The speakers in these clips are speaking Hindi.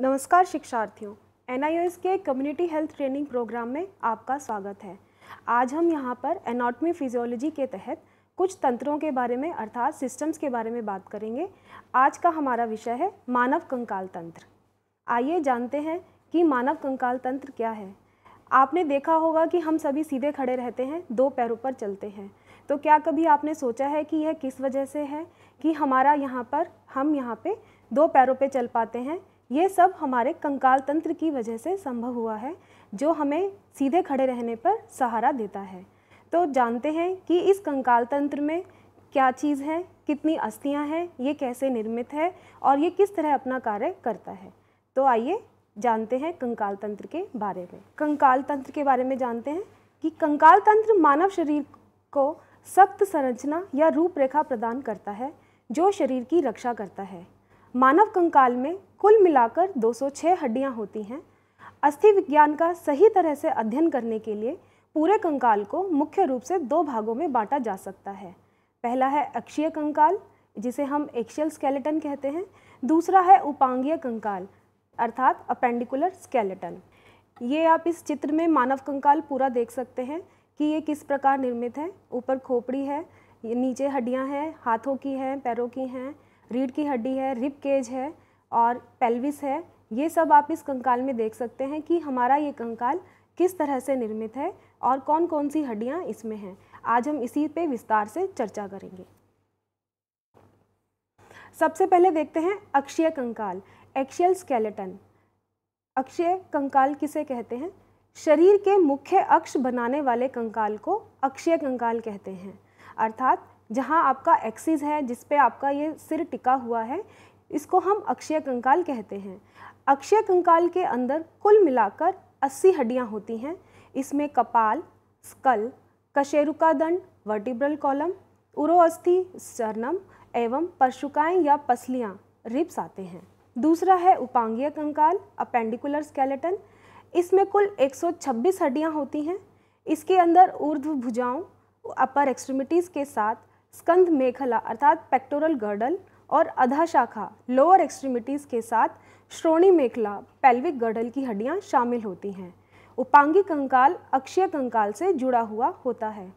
नमस्कार शिक्षार्थियों एन के कम्युनिटी हेल्थ ट्रेनिंग प्रोग्राम में आपका स्वागत है आज हम यहाँ पर एनाटमी फिजियोलॉजी के तहत कुछ तंत्रों के बारे में अर्थात सिस्टम्स के बारे में बात करेंगे आज का हमारा विषय है मानव कंकाल तंत्र आइए जानते हैं कि मानव कंकाल तंत्र क्या है आपने देखा होगा कि हम सभी सीधे खड़े रहते हैं दो पैरों पर चलते हैं तो क्या कभी आपने सोचा है कि यह किस वजह से है कि हमारा यहाँ पर हम यहाँ पे दो पैरों पे चल पाते हैं ये सब हमारे कंकाल तंत्र की वजह से संभव हुआ है जो हमें सीधे खड़े रहने पर सहारा देता है तो जानते हैं कि इस कंकाल तंत्र में क्या चीज़ है कितनी अस्थियाँ हैं ये कैसे निर्मित है और ये किस तरह अपना कार्य करता है तो आइए जानते हैं कंकाल तंत्र के बारे में कंकाल तंत्र के बारे में जानते हैं कि कंकाल तंत्र मानव शरीर को सख्त संरचना या रूपरेखा प्रदान करता है जो शरीर की रक्षा करता है मानव कंकाल में कुल मिलाकर 206 हड्डियां होती हैं अस्थि विज्ञान का सही तरह से अध्ययन करने के लिए पूरे कंकाल को मुख्य रूप से दो भागों में बांटा जा सकता है पहला है अक्षीय कंकाल जिसे हम एक्शियल स्केलेटन कहते हैं दूसरा है उपांगीय कंकाल अर्थात अपेंडिकुलर स्केलेटन ये आप इस चित्र में मानव कंकाल पूरा देख सकते हैं कि ये किस प्रकार निर्मित है ऊपर खोपड़ी है नीचे हड्डियां हैं हाथों की हैं पैरों की हैं रीढ़ की हड्डी है रिप केज है और पेल्विस है ये सब आप इस कंकाल में देख सकते हैं कि हमारा ये कंकाल किस तरह से निर्मित है और कौन कौन सी हड्डियाँ इसमें हैं आज हम इसी पे विस्तार से चर्चा करेंगे सबसे पहले देखते हैं अक्षय कंकाल एक्शियल स्केलेटन अक्षय कंकाल किसे कहते हैं शरीर के मुख्य अक्ष बनाने वाले कंकाल को अक्षय कंकाल कहते हैं अर्थात जहाँ आपका एक्सिस है जिस पे आपका ये सिर टिका हुआ है इसको हम अक्षय कंकाल कहते हैं अक्षय कंकाल के अंदर कुल मिलाकर 80 हड्डियां होती हैं इसमें कपाल स्कल कशेरुका दंड वर्टिब्रल कॉलम उरोअस्थि स्टर्नम एवं परशुकाएँ या पसलियाँ रिप्स आते हैं दूसरा है उपांगीय कंकाल अपेंडिकुलर स्केलेटन इसमें कुल 126 हड्डियां होती हैं इसके अंदर ऊर्ध्व भुजाओं अपर एक्सट्रीमिटीज़ के साथ स्कंद मेखला अर्थात पेक्टोरल गर्डल और अधा शाखा लोअर एक्सट्रीमिटीज़ के साथ श्रोणी मेखला पैल्विक गर्डल की हड्डियाँ शामिल होती हैं उपांगी कंकाल अक्षय कंकाल से जुड़ा हुआ होता है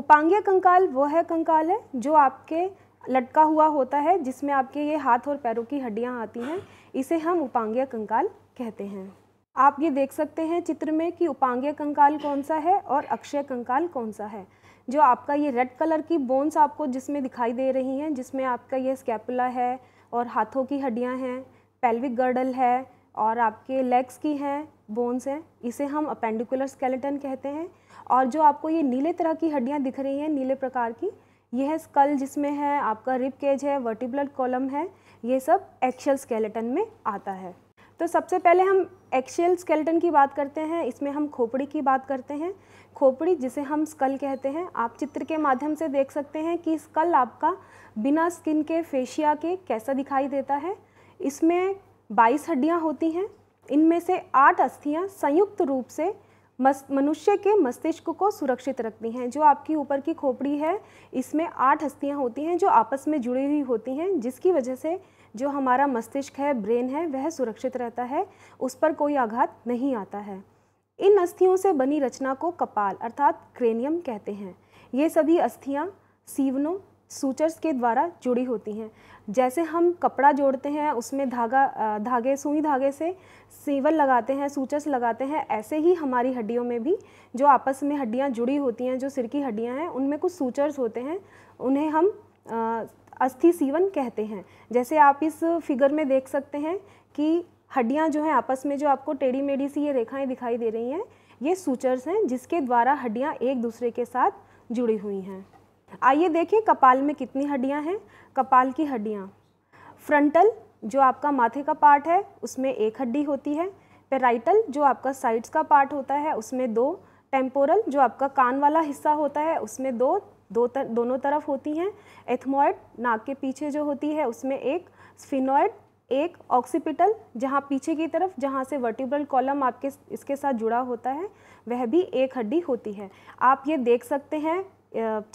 उपांगीय कंकाल वह है कंकाल है जो आपके लटका हुआ होता है जिसमें आपके ये हाथ और पैरों की हड्डियाँ आती हैं इसे हम उपांगीय कंकाल कहते हैं आप ये देख सकते हैं चित्र में कि उपांगीय कंकाल कौन सा है और अक्षय कंकाल कौन सा है जो आपका ये रेड कलर की बोन्स आपको जिसमें दिखाई दे रही हैं जिसमें आपका ये स्कैपुला है और हाथों की हड्डियाँ हैं पेल्विक गर्डल है और आपके लेग्स की हैं बोन्स हैं इसे हम अपेंडिकुलर स्केलेटन कहते हैं और जो आपको ये नीले तरह की हड्डियाँ दिख रही हैं नीले प्रकार की यह है स्कल जिसमें है आपका रिब केज है वर्टिब्लड कॉलम है ये सब एक्शल स्केलेटन में आता है तो सबसे पहले हम एक्शियल स्केल्टन की बात करते हैं इसमें हम खोपड़ी की बात करते हैं खोपड़ी जिसे हम स्कल कहते हैं आप चित्र के माध्यम से देख सकते हैं कि स्कल आपका बिना स्किन के फेशिया के कैसा दिखाई देता है इसमें 22 हड्डियां होती हैं इनमें से आठ अस्थियां संयुक्त रूप से मनुष्य के मस्तिष्क को सुरक्षित रखती हैं जो आपकी ऊपर की खोपड़ी है इसमें आठ हस्तियाँ होती हैं जो आपस में जुड़ी हुई होती हैं जिसकी वजह से जो हमारा मस्तिष्क है ब्रेन है वह सुरक्षित रहता है उस पर कोई आघात नहीं आता है इन अस्थियों से बनी रचना को कपाल अर्थात क्रेनियम कहते हैं ये सभी अस्थियाँ सीवनों सूचर्स के द्वारा जुड़ी होती हैं जैसे हम कपड़ा जोड़ते हैं उसमें धागा धागे सुई धागे से सीवन लगाते हैं सूचर्स लगाते हैं ऐसे ही हमारी हड्डियों में भी जो आपस में हड्डियाँ जुड़ी होती हैं जो सिर की हड्डियाँ हैं उनमें कुछ सूचर्स होते हैं उन्हें हम अस्थि सीवन कहते हैं जैसे आप इस फिगर में देख सकते हैं कि हड्डियाँ जो हैं आपस में जो आपको टेढ़ी मेढ़ी सी ये रेखाएं दिखाई दे रही हैं ये सूचर्स हैं जिसके द्वारा हड्डियाँ एक दूसरे के साथ जुड़ी हुई हैं आइए देखिए कपाल में कितनी हड्डियाँ हैं कपाल की हड्डियाँ फ्रंटल जो आपका माथे का पार्ट है उसमें एक हड्डी होती है पेराइटल जो आपका साइड्स का पार्ट होता है उसमें दो टेम्पोरल जो आपका कान वाला हिस्सा होता है उसमें दो दो तर, दोनों तरफ होती हैं एथमॉइड नाक के पीछे जो होती है उसमें एक स्फिनॉइड एक ऑक्सीपिटल जहाँ पीछे की तरफ जहाँ से वर्टिब्रल कॉलम आपके इसके साथ जुड़ा होता है वह भी एक हड्डी होती है आप ये देख सकते हैं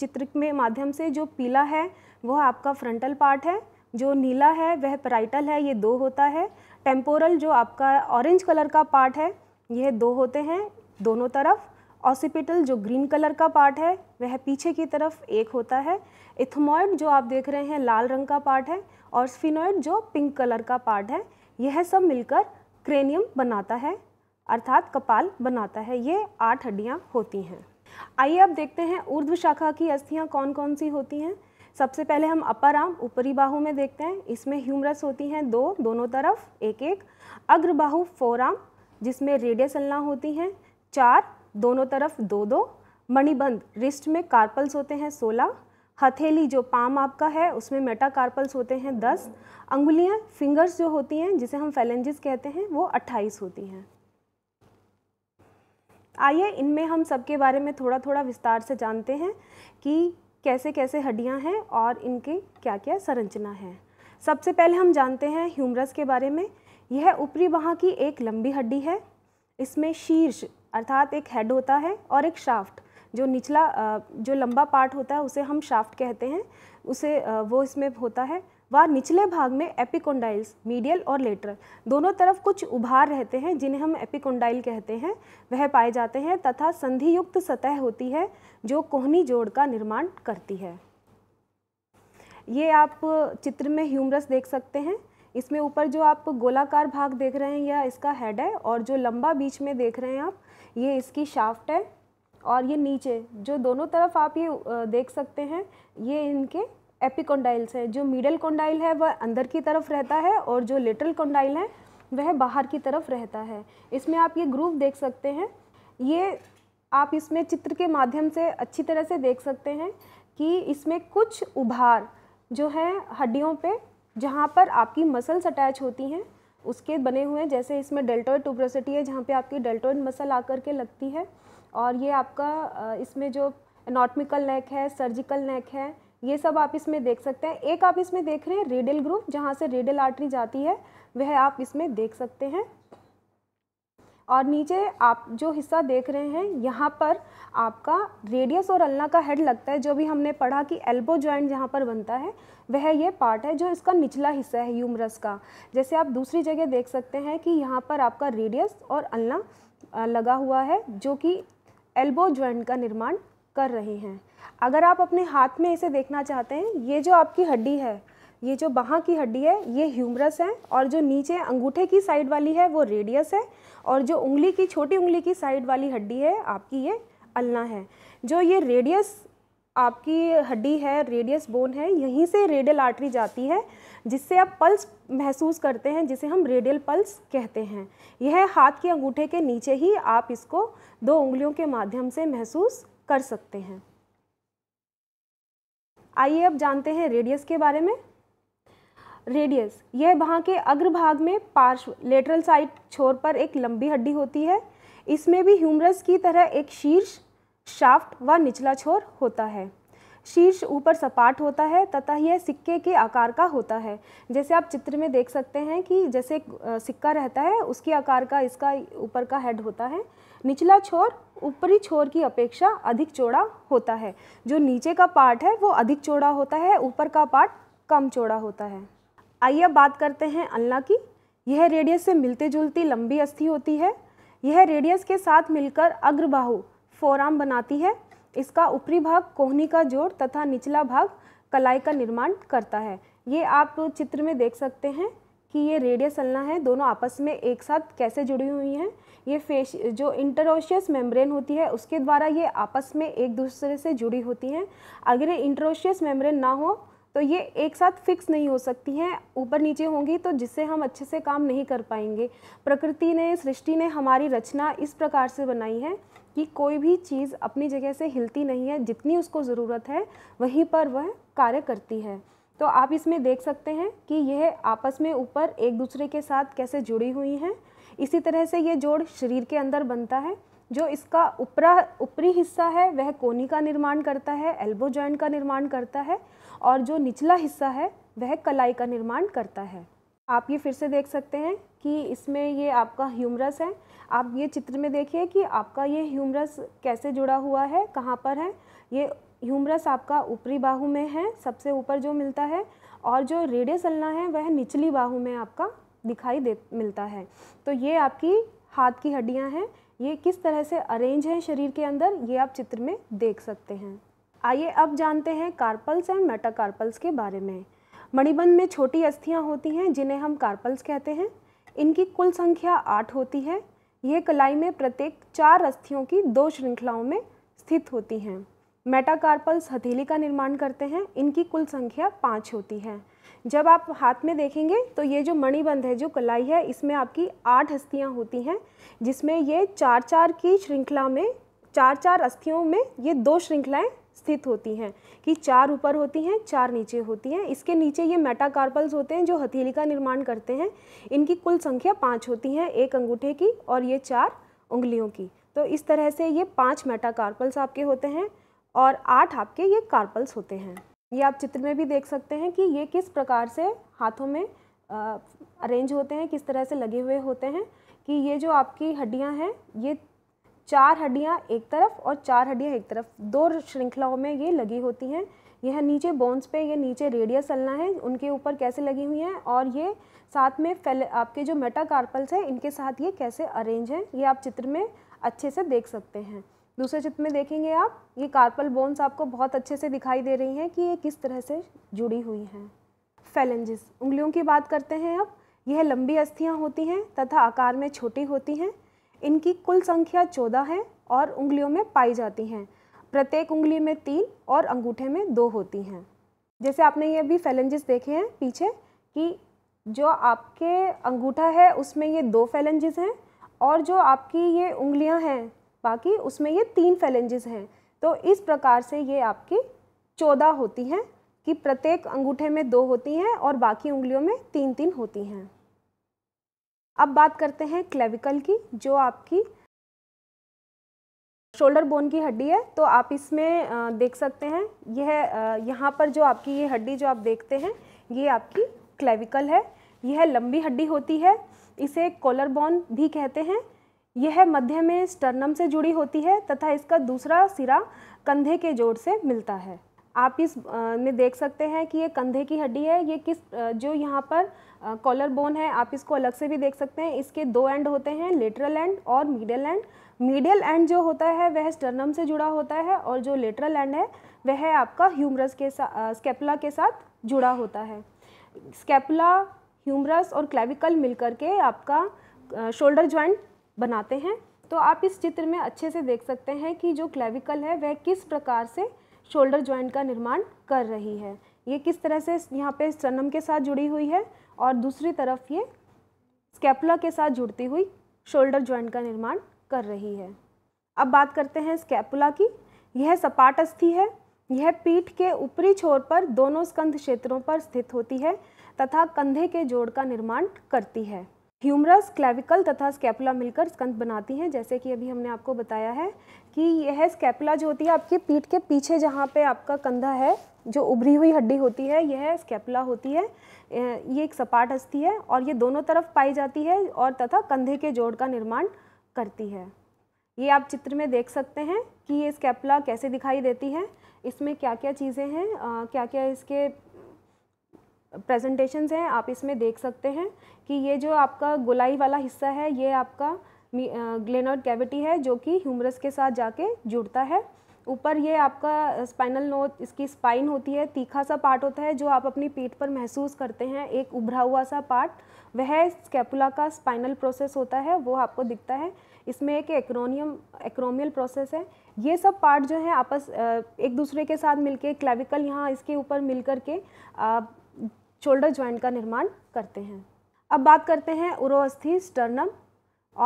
चित्र में माध्यम से जो पीला है वह आपका फ्रंटल पार्ट है जो नीला है वह पराइटल है ये दो होता है टेम्पोरल जो आपका ऑरेंज कलर का पार्ट है यह दो होते हैं दोनों तरफ ऑसिपिटल जो ग्रीन कलर का पार्ट है वह पीछे की तरफ एक होता है इथमॉइड जो आप देख रहे हैं लाल रंग का पार्ट है और स्फिनॉइड जो पिंक कलर का पार्ट है यह सब मिलकर क्रेनियम बनाता है अर्थात कपाल बनाता है ये आठ हड्डियाँ होती हैं आइए अब देखते हैं ऊर्ध्व शाखा की अस्थियाँ कौन कौन सी होती हैं सबसे पहले हम अपर आर्म ऊपरी बाहू में देखते हैं इसमें ह्यूमरस होती हैं दो दोनों तरफ एक एक अग्रबाहू फोर आर्म जिसमें रेडियस अल्लाह होती हैं चार दोनों तरफ दो दो मणिबंध रिस्ट में कार्पल्स होते हैं सोलह हथेली जो पाम आपका है उसमें मेटा कार्पल्स होते हैं दस अंगुलियाँ फिंगर्स जो होती हैं जिसे हम फैलेंजिस कहते हैं वो अट्ठाईस होती हैं आइए इनमें हम सबके बारे में थोड़ा थोड़ा विस्तार से जानते हैं कि कैसे कैसे हड्डियां हैं और इनकी क्या क्या संरचना है सबसे पहले हम जानते हैं ह्यूमरस के बारे में यह ऊपरी बाह की एक लंबी हड्डी है इसमें शीर्ष अर्थात एक हेड होता है और एक शाफ्ट जो निचला जो लंबा पार्ट होता है उसे हम शाफ्ट कहते हैं उसे वो इसमें होता है व निचले भाग में एपिकोंडाइल्स मीडियल और लेटर दोनों तरफ कुछ उभार रहते हैं जिन्हें हम एपिकोंडाइल कहते हैं वह पाए जाते हैं तथा संधियुक्त सतह होती है जो कोहनी जोड़ का निर्माण करती है ये आप चित्र में ह्यूमरस देख सकते हैं इसमें ऊपर जो आप गोलाकार भाग देख रहे हैं या इसका हेड है और जो लंबा बीच में देख रहे हैं आप ये इसकी शाफ्ट है और ये नीचे जो दोनों तरफ आप ये देख सकते हैं ये इनके एपिकोंडाइल्स हैं जो मिडल कोंडाइल है वह अंदर की तरफ रहता है और जो लिटल कोंडाइल है वह बाहर की तरफ रहता है इसमें आप ये ग्रूव देख सकते हैं ये आप इसमें चित्र के माध्यम से अच्छी तरह से देख सकते हैं कि इसमें कुछ उभार जो है हड्डियों पे जहाँ पर आपकी मसल्स अटैच होती हैं उसके बने हुए हैं जैसे इसमें डेल्टोइड टूब्रोसिटी है जहाँ पे आपकी डेल्टोइड मसल आकर के लगती है और ये आपका इसमें जो एनाटमिकल नेक है सर्जिकल नेक है ये सब आप इसमें देख सकते हैं एक आप इसमें देख रहे हैं रेडियल ग्रुप जहाँ से रेडियल आर्टरी जाती है वह आप इसमें देख सकते हैं और नीचे आप जो हिस्सा देख रहे हैं यहाँ पर आपका रेडियस और अल्ला का हेड लगता है जो भी हमने पढ़ा कि एल्बो जॉइंट जहाँ पर बनता है वह ये पार्ट है जो इसका निचला हिस्सा है यूमरस का जैसे आप दूसरी जगह देख सकते हैं कि यहाँ पर आपका रेडियस और अल्ला लगा हुआ है जो कि एल्बो जॉइंट का निर्माण कर रहे हैं अगर आप अपने हाथ में इसे देखना चाहते हैं ये जो आपकी हड्डी है ये जो बहाँ की हड्डी है ये ह्यूमरस है और जो नीचे अंगूठे की साइड वाली है वो रेडियस है और जो उंगली की छोटी उंगली की साइड वाली हड्डी है आपकी ये अलना है जो ये रेडियस आपकी हड्डी है रेडियस बोन है यहीं से रेडियल आर्टरी जाती है जिससे आप पल्स महसूस करते हैं जिसे हम रेडियल पल्स कहते हैं यह हाथ के अंगूठे के नीचे ही आप इसको दो उंगलियों के माध्यम से महसूस कर सकते हैं आइए अब जानते हैं रेडियस के बारे में रेडियस यह वहाँ के अग्रभाग में पार्श्व लेटरल साइड छोर पर एक लंबी हड्डी होती है इसमें भी ह्यूमरस की तरह एक शीर्ष शाफ्ट व निचला छोर होता है शीर्ष ऊपर सपाट होता है तथा यह सिक्के के आकार का होता है जैसे आप चित्र में देख सकते हैं कि जैसे सिक्का रहता है उसके आकार का इसका ऊपर का हेड होता है निचला छोर ऊपरी छोर की अपेक्षा अधिक चौड़ा होता है जो नीचे का पार्ट है वो अधिक चौड़ा होता है ऊपर का पार्ट कम चौड़ा होता है आइए अब बात करते हैं अल्ला की यह रेडियस से मिलते जुलती लंबी अस्थि होती है यह रेडियस के साथ मिलकर अग्रबाहु फोराम बनाती है इसका ऊपरी भाग कोहनी का जोड़ तथा निचला भाग कलाई का निर्माण करता है ये आप चित्र में देख सकते हैं कि ये रेडियस अल्ला है दोनों आपस में एक साथ कैसे जुड़ी हुई हैं ये फेश जो इंटरोशियस मेम्ब्रेन होती है उसके द्वारा ये आपस में एक दूसरे से जुड़ी होती हैं अगर ये इंटरोशियस मेम्ब्रेन ना हो तो ये एक साथ फिक्स नहीं हो सकती हैं ऊपर नीचे होंगी तो जिससे हम अच्छे से काम नहीं कर पाएंगे प्रकृति ने सृष्टि ने हमारी रचना इस प्रकार से बनाई है कि कोई भी चीज़ अपनी जगह से हिलती नहीं है जितनी उसको ज़रूरत है वहीं पर वह कार्य करती है तो आप इसमें देख सकते हैं कि यह आपस में ऊपर एक दूसरे के साथ कैसे जुड़ी हुई हैं इसी तरह से ये जोड़ शरीर के अंदर बनता है जो इसका ऊपरा ऊपरी हिस्सा है वह कोनी का निर्माण करता है एल्बो जॉइंट का निर्माण करता है और जो निचला हिस्सा है वह कलाई का निर्माण करता है आप ये फिर से देख सकते हैं कि इसमें ये आपका ह्यूमरस है आप ये चित्र में देखिए कि आपका ये ह्यूमरस कैसे जुड़ा हुआ है कहाँ पर है ये ह्यूमरस आपका ऊपरी बाहु में है सबसे ऊपर जो मिलता है और जो रेडियस अलना है वह निचली बाहु में आपका दिखाई दे मिलता है तो ये आपकी हाथ की हड्डियाँ हैं ये किस तरह से अरेंज है शरीर के अंदर ये आप चित्र में देख सकते हैं आइए अब जानते हैं कार्पल्स एंड मेटाकार्पल्स के बारे में मणिबंध में छोटी अस्थियाँ होती हैं जिन्हें हम कार्पल्स कहते हैं इनकी कुल संख्या आठ होती है ये कलाई में प्रत्येक चार अस्थियों की दो श्रृंखलाओं में स्थित होती हैं मेटाकार्पल्स हथेली का निर्माण करते हैं इनकी कुल संख्या पाँच होती है जब आप हाथ में देखेंगे तो ये जो मणिबंध है जो कलाई है इसमें आपकी आठ अस्थियाँ होती हैं जिसमें ये चार चार की श्रृंखला में चार चार अस्थियों में ये दो श्रृंखलाएँ स्थित होती हैं कि चार ऊपर होती हैं चार नीचे होती हैं इसके नीचे ये मेटाकार्पल्स होते हैं जो हथेली का निर्माण करते हैं इनकी कुल संख्या पाँच होती है एक अंगूठे की और ये चार उंगलियों की तो इस तरह से ये पाँच मेटाकार्पल्स आपके होते हैं और आठ आपके ये कार्पल्स होते हैं ये आप चित्र में भी देख सकते हैं कि ये किस प्रकार से हाथों में अरेंज होते हैं किस तरह से लगे हुए होते हैं कि ये जो आपकी हड्डियाँ हैं ये चार हड्डियाँ एक तरफ और चार हड्डियाँ एक तरफ दो श्रृंखलाओं में ये लगी होती हैं यह नीचे बोन्स पे ये नीचे रेडियस अलना है उनके ऊपर कैसे लगी हुई हैं और ये साथ में फैले आपके जो मेटाकार्पल्स हैं इनके साथ ये कैसे अरेंज हैं ये आप चित्र में अच्छे से देख सकते हैं दूसरे चित्र में देखेंगे आप ये कार्पल बोन्स आपको बहुत अच्छे से दिखाई दे रही हैं कि ये किस तरह से जुड़ी हुई हैं फैलेंजेस उंगलियों की बात करते हैं अब यह लंबी अस्थियाँ होती हैं तथा आकार में छोटी होती हैं इनकी कुल संख्या चौदह है और उंगलियों में पाई जाती हैं प्रत्येक उंगली में तीन और अंगूठे में दो होती हैं जैसे आपने ये भी फैलेंजेस देखे हैं पीछे कि जो आपके अंगूठा है उसमें ये दो फैलेंजेस हैं और जो आपकी ये उंगलियां हैं बाकी उसमें ये तीन फैलेंजेस हैं तो इस प्रकार से ये आपकी चौदह होती हैं कि प्रत्येक अंगूठे में दो होती हैं और बाकी उंगलियों में तीन तीन होती हैं अब बात करते हैं क्लेविकल की जो आपकी शोल्डर बोन की हड्डी है तो आप इसमें देख सकते हैं यह यहाँ पर जो आपकी ये हड्डी जो आप देखते हैं ये आपकी क्लेविकल है यह लंबी हड्डी होती है इसे कॉलर बोन भी कहते हैं यह मध्य में स्टर्नम से जुड़ी होती है तथा इसका दूसरा सिरा कंधे के जोड़ से मिलता है आप इस में देख सकते हैं कि ये कंधे की हड्डी है ये किस जो यहाँ पर कॉलर बोन है आप इसको अलग से भी देख सकते हैं इसके दो एंड होते हैं लेटरल एंड और मीडियल एंड मीडियल एंड जो होता है वह स्टर्नम से जुड़ा होता है और जो लेटरल एंड है वह आपका ह्यूमरस के साथ स्केपला के साथ जुड़ा होता है स्केपला ह्यूमरस और क्लेविकल मिलकर के आपका शोल्डर ज्वाइंट बनाते हैं तो आप इस चित्र में अच्छे से देख सकते हैं कि जो क्लेविकल है वह किस प्रकार से शोल्डर जॉइंट का निर्माण कर रही है ये किस तरह से यहाँ पे स्टर्नम के साथ जुड़ी हुई है और दूसरी तरफ ये स्कैपुला के साथ जुड़ती हुई शोल्डर जॉइंट का निर्माण कर रही है अब बात करते हैं स्कैपुला की यह सपाट अस्थि है यह पीठ के ऊपरी छोर पर दोनों स्कंध क्षेत्रों पर स्थित होती है तथा कंधे के जोड़ का निर्माण करती है ह्यूमरस क्लेविकल तथा स्कैपुला मिलकर स्कंद बनाती हैं जैसे कि अभी हमने आपको बताया है कि यह स्कैपुला जो होती है आपकी पीठ के पीछे जहाँ पे आपका कंधा है जो उभरी हुई हड्डी होती है यह स्कैपुला होती है ये एक सपाट हस्ती है और ये दोनों तरफ पाई जाती है और तथा कंधे के जोड़ का निर्माण करती है ये आप चित्र में देख सकते हैं कि ये स्कैपुला कैसे दिखाई देती है इसमें क्या क्या चीज़ें हैं क्या क्या इसके प्रेजेंटेशन हैं आप इसमें देख सकते हैं कि ये जो आपका गोलाई वाला हिस्सा है ये आपका ग्लेनोड कैविटी है जो कि ह्यूमरस के साथ जाके जुड़ता है ऊपर ये आपका स्पाइनल नोट इसकी स्पाइन होती है तीखा सा पार्ट होता है जो आप अपनी पीठ पर महसूस करते हैं एक उभरा हुआ सा पार्ट वह स्कैपुला का स्पाइनल प्रोसेस होता है वो आपको दिखता है इसमें एक एक्रोनियम एक्रोमियल प्रोसेस है ये सब पार्ट जो है आपस एक दूसरे के साथ मिलके क्लेविकल यहाँ इसके ऊपर मिल के शोल्डर ज्वाइंट का निर्माण करते हैं अब बात करते हैं उरोअस्थि स्टर्नम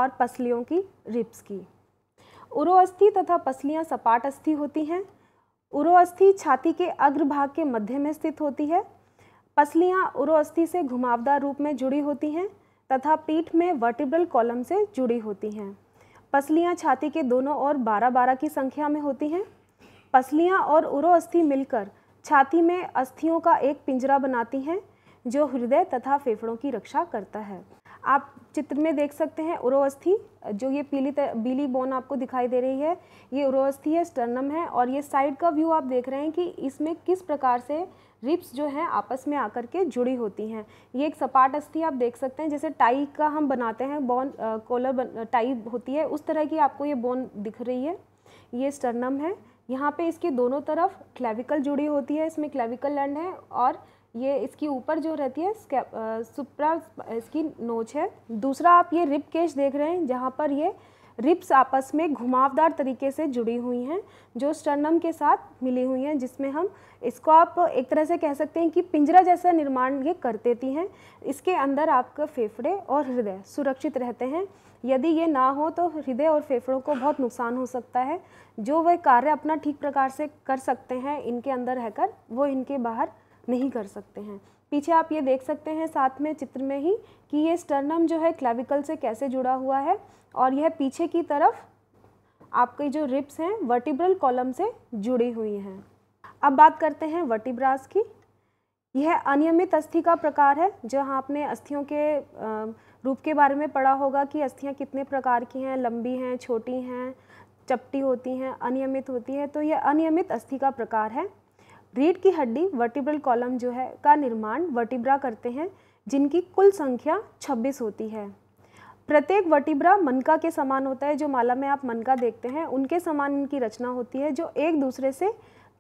और पसलियों की रिप्स की उरोअस्थि तथा पसलियाँ सपाट अस्थि होती हैं उरोअस्थि छाती के अग्रभाग के मध्य में स्थित होती है पसलियाँ उरोअस्थि से घुमावदार रूप में जुड़ी होती हैं तथा पीठ में वर्टिब्रल कॉलम से जुड़ी होती हैं पसलियाँ छाती के दोनों ओर बारह बारह की संख्या में होती हैं पसलियाँ और उरोअस्थि मिलकर छाती में अस्थियों का एक पिंजरा बनाती हैं जो हृदय तथा फेफड़ों की रक्षा करता है आप चित्र में देख सकते हैं उरोअस्थि जो ये पीली बीली बोन आपको दिखाई दे रही है ये उरोअस्थि है स्टर्नम है और ये साइड का व्यू आप देख रहे हैं कि इसमें किस प्रकार से रिप्स जो हैं आपस में आकर के जुड़ी होती हैं ये एक सपाट अस्थि आप देख सकते हैं जैसे टाई का हम बनाते हैं बोन कॉलर टाई होती है उस तरह की आपको ये बोन दिख रही है ये स्टर्नम है यहाँ पे इसके दोनों तरफ क्लेविकल जुड़ी होती है इसमें क्लेविकल लैंड है और ये इसकी ऊपर जो रहती है सुप्रा इसकी नोच है दूसरा आप ये रिप केश देख रहे हैं जहाँ पर ये रिप्स आपस में घुमावदार तरीके से जुड़ी हुई हैं जो स्टर्नम के साथ मिली हुई हैं जिसमें हम इसको आप एक तरह से कह सकते हैं कि पिंजरा जैसा निर्माण ये कर देती हैं इसके अंदर आपका फेफड़े और हृदय सुरक्षित रहते हैं यदि ये ना हो तो हृदय और फेफड़ों को बहुत नुकसान हो सकता है जो वह कार्य अपना ठीक प्रकार से कर सकते हैं इनके अंदर रहकर वो इनके बाहर नहीं कर सकते हैं पीछे आप ये देख सकते हैं साथ में चित्र में ही कि ये स्टर्नम जो है क्लेविकल से कैसे जुड़ा हुआ है और यह पीछे की तरफ आपके जो रिप्स हैं वर्टिब्रल कॉलम से जुड़ी हुई हैं अब बात करते हैं वर्टिब्रास की यह अनियमित अस्थि का प्रकार है जहाँ आपने अस्थियों के आ, रूप के बारे में पढ़ा होगा कि अस्थियाँ कितने प्रकार की हैं लंबी हैं छोटी हैं चपटी होती हैं अनियमित होती हैं तो यह अनियमित अस्थि का प्रकार है रीढ़ की हड्डी वर्टिब्रल कॉलम जो है का निर्माण वर्टिब्रा करते हैं जिनकी कुल संख्या 26 होती है प्रत्येक वर्टिब्रा मनका के समान होता है जो माला में आप मनका देखते हैं उनके समान इनकी रचना होती है जो एक दूसरे से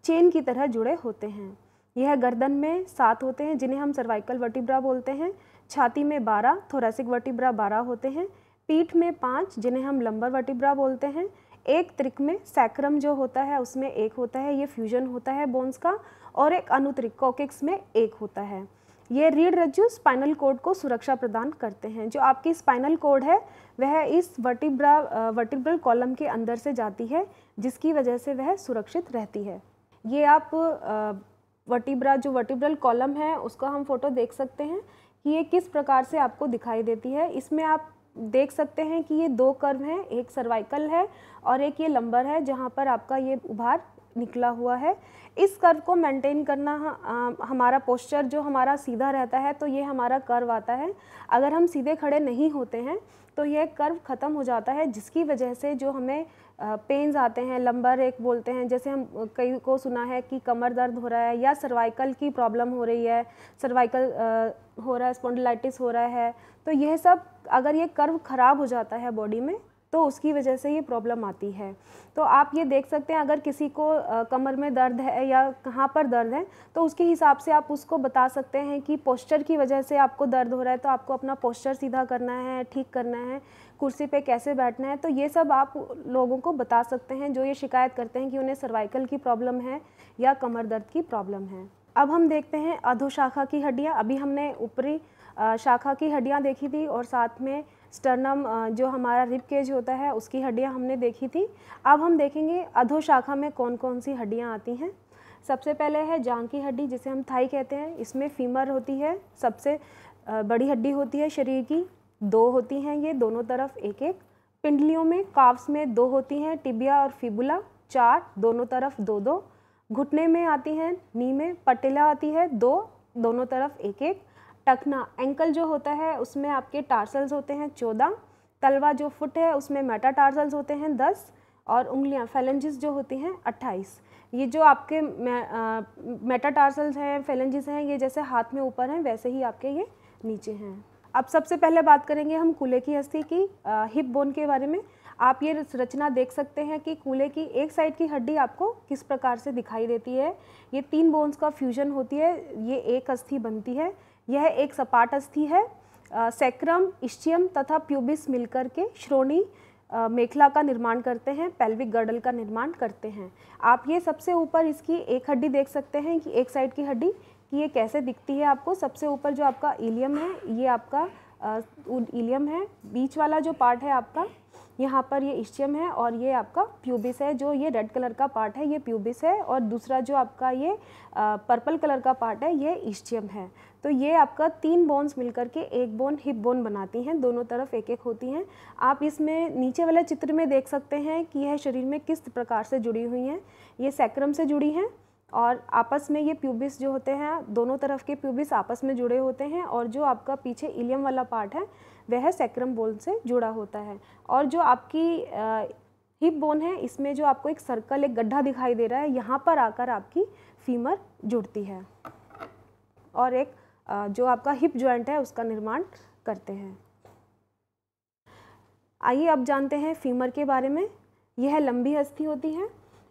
चेन की तरह जुड़े होते हैं यह गर्दन में सात होते हैं जिन्हें हम सर्वाइकल वर्टिब्रा बोलते हैं छाती में बारह थोरेसिक वर्टिब्रा बारह होते हैं पीठ में पाँच जिन्हें हम लंबर वर्टिब्रा बोलते हैं एक त्रिक में सैक्रम जो होता है उसमें एक होता है ये फ्यूजन होता है बोन्स का और एक अनुत्रिक कॉकिक्स में एक होता है ये रीढ़ रज्जु स्पाइनल कोड को सुरक्षा प्रदान करते हैं जो आपकी स्पाइनल कोड है वह इस वर्टिब्रा वर्टिब्रल कॉलम के अंदर से जाती है जिसकी वजह से वह सुरक्षित रहती है ये आप वर्टिब्रा जो वर्टिब्रल कॉलम है उसका हम फोटो देख सकते हैं कि ये किस प्रकार से आपको दिखाई देती है इसमें आप देख सकते हैं कि ये दो कर्व हैं एक सर्वाइकल है और एक ये लंबर है जहाँ पर आपका ये उभार निकला हुआ है इस कर्व को मेंटेन करना आ, हमारा पोस्चर जो हमारा सीधा रहता है तो ये हमारा कर्व आता है अगर हम सीधे खड़े नहीं होते हैं तो यह कर्व ख़त्म हो जाता है जिसकी वजह से जो हमें पेन्स आते हैं लंबर एक बोलते हैं जैसे हम कई को सुना है कि कमर दर्द हो रहा है या सर्वाइकल की प्रॉब्लम हो रही है सर्वाइकल हो रहा है स्पॉन्डलाइटिस हो रहा है तो यह सब अगर ये कर्व ख़राब हो जाता है बॉडी में तो उसकी वजह से ये प्रॉब्लम आती है तो आप ये देख सकते हैं अगर किसी को कमर में दर्द है या कहाँ पर दर्द है तो उसके हिसाब से आप उसको बता सकते हैं कि पोस्चर की वजह से आपको दर्द हो रहा है तो आपको अपना पोस्चर सीधा करना है ठीक करना है कुर्सी पे कैसे बैठना है तो ये सब आप लोगों को बता सकते हैं जो ये शिकायत करते हैं कि उन्हें सर्वाइकल की प्रॉब्लम है या कमर दर्द की प्रॉब्लम है अब हम देखते हैं अधोशाखा की हड्डियाँ अभी हमने ऊपरी शाखा की हड्डियाँ देखी थी और साथ में स्टर्नम जो हमारा रिप केज होता है उसकी हड्डियाँ हमने देखी थी अब हम देखेंगे अधोशाखा में कौन कौन सी हड्डियाँ आती हैं सबसे पहले है जांग की हड्डी जिसे हम थाई कहते हैं इसमें फीमर होती है सबसे बड़ी हड्डी होती है शरीर की दो होती हैं ये दोनों तरफ एक एक पिंडलियों में काव्स में दो होती हैं टिबिया और फिबुला चार दोनों तरफ दो दो घुटने में आती हैं नी में पटेला आती है दो दोनों तरफ एक एक टकना एंकल जो होता है उसमें आपके टार्सल्स होते हैं चौदह तलवा जो फुट है उसमें मेटा टार्सल्स होते हैं दस और उंगलियां फैलेंजिस जो होती हैं अट्ठाईस ये जो आपके मेटा टार्सल्स हैं फेलेंजिस हैं ये जैसे हाथ में ऊपर हैं वैसे ही आपके ये नीचे हैं अब सबसे पहले बात करेंगे हम कूले की हस्ती की हिप बोन के बारे में आप ये रचना देख सकते हैं कि कूले की एक साइड की हड्डी आपको किस प्रकार से दिखाई देती है ये तीन बोन्स का फ्यूजन होती है ये एक अस्थि बनती है यह एक सपाट अस्थि है सेक्रम इश्चियम तथा प्यूबिस मिलकर के श्रोणी मेखला का निर्माण करते हैं पेल्विक गर्डल का निर्माण करते हैं आप ये सबसे ऊपर इसकी एक हड्डी देख सकते हैं कि एक साइड की हड्डी कि ये कैसे दिखती है आपको सबसे ऊपर जो आपका इलियम है ये आपका इलियम है बीच वाला जो पार्ट है आपका यहाँ पर ये इश्चियम है और ये आपका प्यूबिस है जो ये रेड कलर का पार्ट है ये प्यूबिस है और दूसरा जो आपका ये पर्पल कलर का पार्ट है ये इश्चियम है तो ये आपका तीन बोन्स मिलकर के एक बोन हिप बोन बनाती हैं दोनों तरफ एक एक होती हैं आप इसमें नीचे वाले चित्र में देख सकते हैं कि यह शरीर में किस प्रकार से जुड़ी हुई हैं ये सैक्रम से जुड़ी हैं और आपस में ये प्यूबिस जो होते हैं दोनों तरफ के प्यूबिस आपस में जुड़े होते हैं और जो आपका पीछे इलियम वाला पार्ट है वह सैक्रम बोन से जुड़ा होता है और जो आपकी हिप बोन है इसमें जो आपको एक सर्कल एक गड्ढा दिखाई दे रहा है यहाँ पर आकर आपकी फीमर जुड़ती है और एक जो आपका हिप ज्वाइंट है उसका निर्माण करते हैं आइए अब जानते हैं फीमर के बारे में यह लंबी हस्थी होती है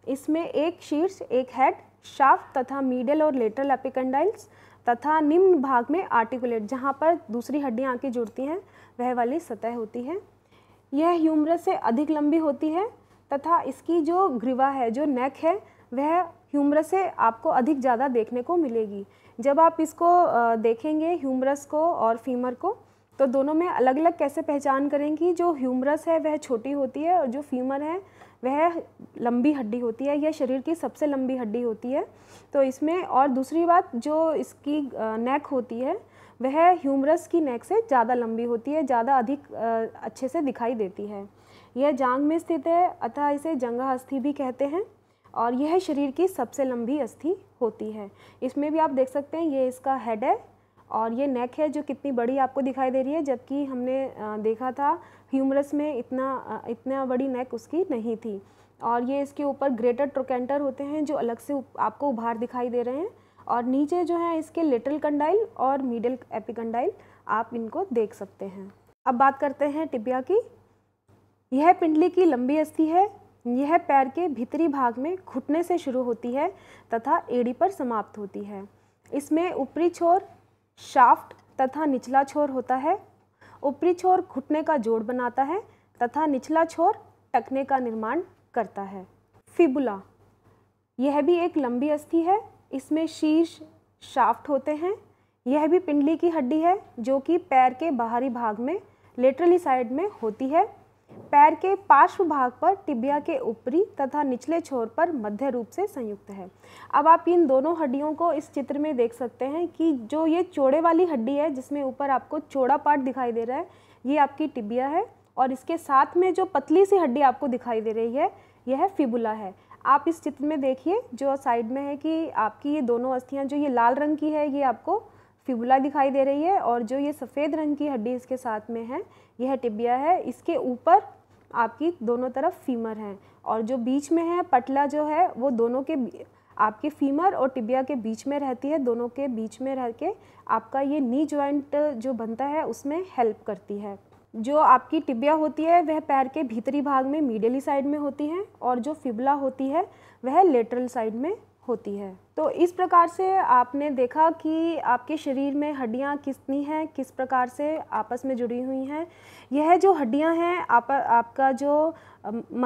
इसमें एक शीर्ष एक हेड शाफ्ट तथा मीडल और लेटरल एपिकंडाइल्स तथा निम्न भाग में आर्टिकुलेट जहाँ पर दूसरी हड्डियाँ आके जुड़ती हैं वह वाली सतह होती है यह ह्यूमरस से अधिक लंबी होती है तथा इसकी जो ग्रीवा है जो नेक है वह ह्यूमरस से आपको अधिक ज़्यादा देखने को मिलेगी जब आप इसको देखेंगे ह्यूमरस को और फीमर को तो दोनों में अलग अलग कैसे पहचान करेंगी जो ह्यूमरस है वह छोटी होती है और जो फीमर है वह लंबी हड्डी होती है यह शरीर की सबसे लंबी हड्डी होती है तो इसमें और दूसरी बात जो इसकी नेक होती है वह ह्यूमरस की नेक से ज़्यादा लंबी होती है ज़्यादा अधिक अच्छे से दिखाई देती है यह जांग में स्थित है अतः इसे जंगा अस्थि भी कहते हैं और यह शरीर की सबसे लंबी अस्थि होती है इसमें भी आप देख सकते हैं ये इसका हेड है और ये नेक है जो कितनी बड़ी आपको दिखाई दे रही है जबकि हमने देखा था ह्यूमरस में इतना इतना बड़ी नेक उसकी नहीं थी और ये इसके ऊपर ग्रेटर ट्रोकेंटर होते हैं जो अलग से आपको उभार दिखाई दे रहे हैं और नीचे जो है इसके लिटल कंडाइल और मिडिल एपिकंडाइल आप इनको देख सकते हैं अब बात करते हैं टिबिया की यह पिंडली की लंबी अस्थि है यह पैर के भीतरी भाग में घुटने से शुरू होती है तथा एड़ी पर समाप्त होती है इसमें ऊपरी छोर शाफ्ट तथा निचला छोर होता है ऊपरी छोर घुटने का जोड़ बनाता है तथा निचला छोर टकने का निर्माण करता है फिबुला यह भी एक लंबी अस्थि है इसमें शीर्ष शाफ्ट होते हैं यह भी पिंडली की हड्डी है जो कि पैर के बाहरी भाग में लेटरली साइड में होती है पैर के पार्श्व भाग पर टिबिया के ऊपरी तथा निचले छोर पर मध्य रूप से संयुक्त है अब आप इन दोनों हड्डियों को इस चित्र में देख सकते हैं कि जो ये चौड़े वाली हड्डी है जिसमें ऊपर आपको चौड़ा पार्ट दिखाई दे रहा है ये आपकी टिबिया है और इसके साथ में जो पतली सी हड्डी आपको दिखाई दे रही है यह है फिबुला है आप इस चित्र में देखिए जो साइड में है कि आपकी ये दोनों अस्थियाँ जो ये लाल रंग की है ये आपको फिबुला दिखाई दे रही है और जो ये सफ़ेद रंग की हड्डी इसके साथ में है यह टिबिया है इसके ऊपर आपकी दोनों तरफ फीमर हैं और जो बीच में है पटला जो है वो दोनों के आपके फीमर और टिबिया के बीच में रहती है दोनों के बीच में रह के आपका ये नी ज्वाइंट जो बनता है उसमें हेल्प करती है जो आपकी टिबिया होती है वह पैर के भीतरी भाग में मीडियली साइड में होती है और जो फिबला होती है वह लेटरल साइड में होती है तो इस प्रकार से आपने देखा कि आपके शरीर में हड्डियाँ कितनी हैं किस प्रकार से आपस में जुड़ी हुई हैं यह जो हड्डियाँ हैं आप आपका जो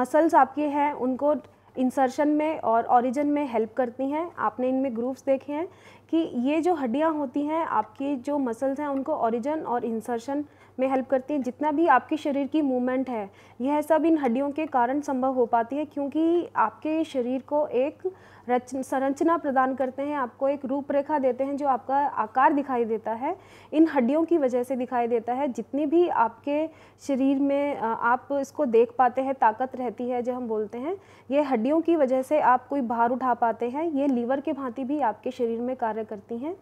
मसल्स आपके हैं उनको इंसर्शन में और ओरिजिन में हेल्प करती हैं आपने इनमें ग्रूव्स देखे हैं कि ये जो हड्डियाँ होती हैं आपकी जो मसल्स हैं उनको ओरिजिन और इंसर्शन में हेल्प करती हैं जितना भी आपके शरीर की मूवमेंट है यह सब इन हड्डियों के कारण संभव हो पाती है क्योंकि आपके शरीर को एक रच संरचना प्रदान करते हैं आपको एक रूपरेखा देते हैं जो आपका आकार दिखाई देता है इन हड्डियों की वजह से दिखाई देता है जितनी भी आपके शरीर में आप इसको देख पाते हैं ताकत रहती है जो हम बोलते हैं ये हड्डियों की वजह से आप कोई भार उठा पाते हैं ये लीवर के भांति भी आपके शरीर में कार्य करती हैं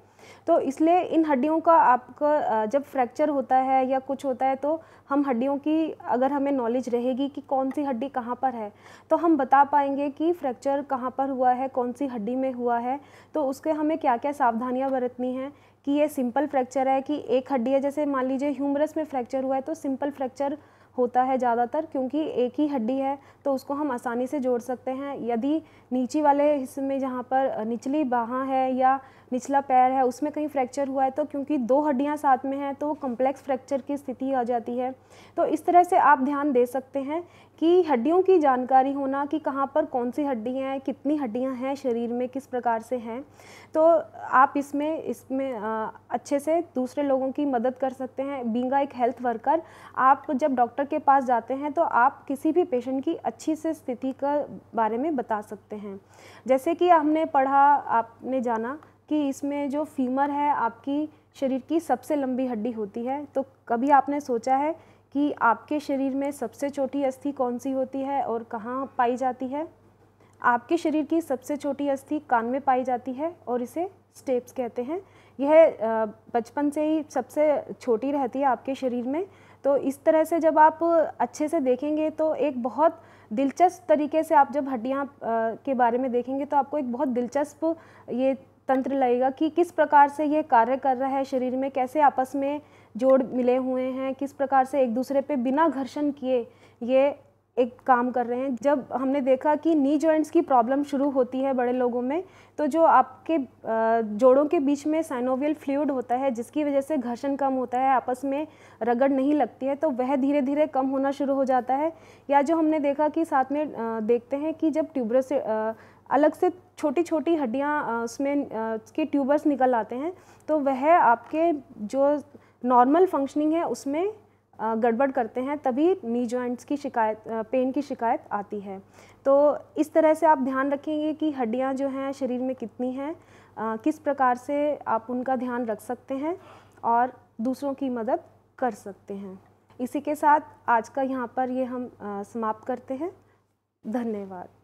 तो इसलिए इन हड्डियों का आपका जब फ्रैक्चर होता है या कुछ होता है तो हम हड्डियों की अगर हमें नॉलेज रहेगी कि कौन सी हड्डी कहाँ पर है तो हम बता पाएंगे कि फ्रैक्चर कहाँ पर हुआ है कौन सी हड्डी में हुआ है तो उसके हमें क्या क्या सावधानियाँ बरतनी हैं कि ये सिंपल फ्रैक्चर है कि एक हड्डी है जैसे मान लीजिए ह्यूमरस में फ्रैक्चर हुआ है तो सिंपल फ्रैक्चर होता है ज़्यादातर क्योंकि एक ही हड्डी है तो उसको हम आसानी से जोड़ सकते हैं यदि नीचे वाले हिस्से में जहाँ पर निचली बाह है या निचला पैर है उसमें कहीं फ्रैक्चर हुआ है तो क्योंकि दो हड्डियाँ साथ में हैं तो वो कम्प्लेक्स फ्रैक्चर की स्थिति आ जाती है तो इस तरह से आप ध्यान दे सकते हैं कि हड्डियों की जानकारी होना कि कहाँ पर कौन सी हड्डियाँ हैं कितनी हड्डियाँ हैं शरीर में किस प्रकार से हैं तो आप इसमें इसमें अच्छे से दूसरे लोगों की मदद कर सकते हैं बींगा एक हेल्थ वर्कर आप जब डॉक्टर के पास जाते हैं तो आप किसी भी पेशेंट की अच्छी से स्थिति का बारे में बता सकते हैं जैसे कि हमने पढ़ा आपने जाना कि इसमें जो फीमर है आपकी शरीर की सबसे लंबी हड्डी होती है तो कभी आपने सोचा है कि आपके शरीर में सबसे छोटी अस्थि कौन सी होती है और कहाँ पाई जाती है आपके शरीर की सबसे छोटी अस्थि कान में पाई जाती है और इसे स्टेप्स कहते हैं यह बचपन से ही सबसे छोटी रहती है आपके शरीर में तो इस तरह से जब आप अच्छे से देखेंगे तो एक बहुत दिलचस्प तरीके से आप जब हड्डियाँ के बारे में देखेंगे तो आपको एक बहुत दिलचस्प ये तंत्र लगेगा कि किस प्रकार से ये कार्य कर रहा है शरीर में कैसे आपस में जोड़ मिले हुए हैं किस प्रकार से एक दूसरे पे बिना घर्षण किए ये एक काम कर रहे हैं जब हमने देखा कि नी जॉइंट्स की प्रॉब्लम शुरू होती है बड़े लोगों में तो जो आपके जोड़ों के बीच में साइनोवियल फ्लूड होता है जिसकी वजह से घर्षण कम होता है आपस में रगड़ नहीं लगती है तो वह धीरे धीरे कम होना शुरू हो जाता है या जो हमने देखा कि साथ में देखते हैं कि जब ट्यूबरस अलग से छोटी छोटी हड्डियाँ उसमें उसके ट्यूबर्स निकल आते हैं तो वह आपके जो नॉर्मल फंक्शनिंग है उसमें गड़बड़ करते हैं तभी नी जॉइंट्स की शिकायत पेन की शिकायत आती है तो इस तरह से आप ध्यान रखेंगे कि हड्डियाँ जो हैं शरीर में कितनी हैं किस प्रकार से आप उनका ध्यान रख सकते हैं और दूसरों की मदद कर सकते हैं इसी के साथ आज का यहाँ पर ये हम आ, समाप्त करते हैं धन्यवाद